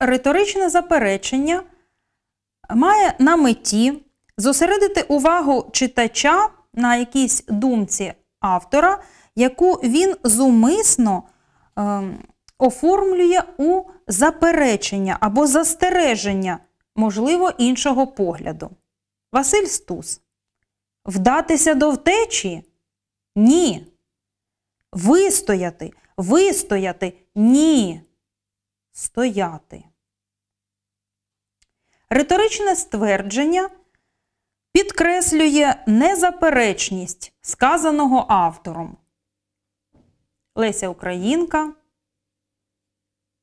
риторичне заперечення має на меті зосередити увагу читача на якійсь думці автора, яку він зумисно е, оформлює у заперечення або застереження, можливо, іншого погляду. Василь Стус. Вдатися до втечі? Ні. Вистояти, вистояти, ні стояти. Риторичне ствердження підкреслює незаперечність сказаного автором. Леся Українка.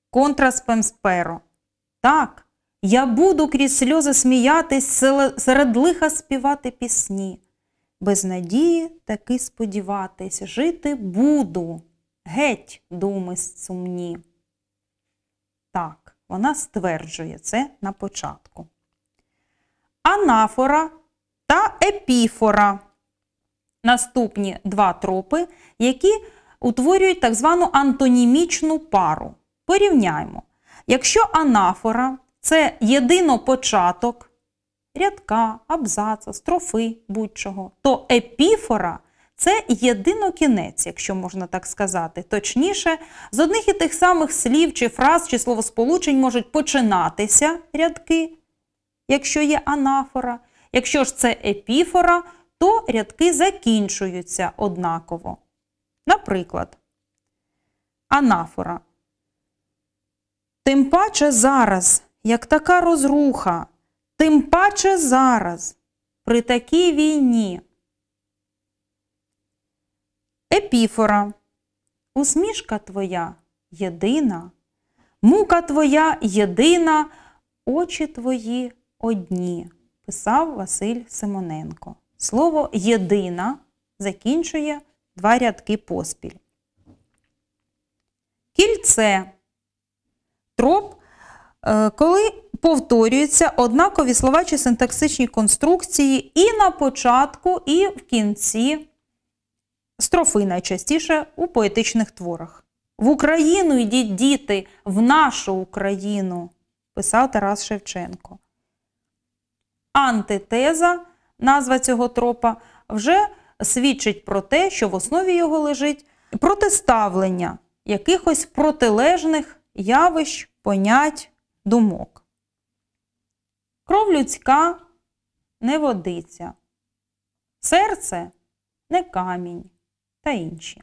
Контра Спемсперо. Так, я буду крізь сльози сміятись, серед лиха співати пісні. Без надії таки сподіватись, жити буду. Геть, думи сумні так. Вона стверджує це на початку. Анафора та епіфора наступні два тропи, які утворюють так звану антонімічну пару. Порівняємо. Якщо анафора це єдино початок рядка, абзаца, строфи будь-чого, то епіфора це єдинокінець, якщо можна так сказати. Точніше, з одних і тих самих слів чи фраз чи словосполучень можуть починатися рядки, якщо є анафора. Якщо ж це епіфора, то рядки закінчуються однаково. Наприклад, анафора. Тим паче зараз, як така розруха, тим паче зараз, при такій війні. Епіфора, усмішка твоя єдина, мука твоя єдина, очі твої одні, писав Василь Симоненко. Слово єдина закінчує два рядки поспіль. Кільце троп, е, коли повторюються однакові слова чи синтаксичні конструкції і на початку, і в кінці строфи найчастіше у поетичних творах. В Україну йдіть діти, в нашу Україну, писав Тарас Шевченко. Антитеза, назва цього тропа, вже свідчить про те, що в основі його лежить протиставлення якихось протилежних явищ, понять, думок. Кров людська не водиться, серце не камінь. Tahiti.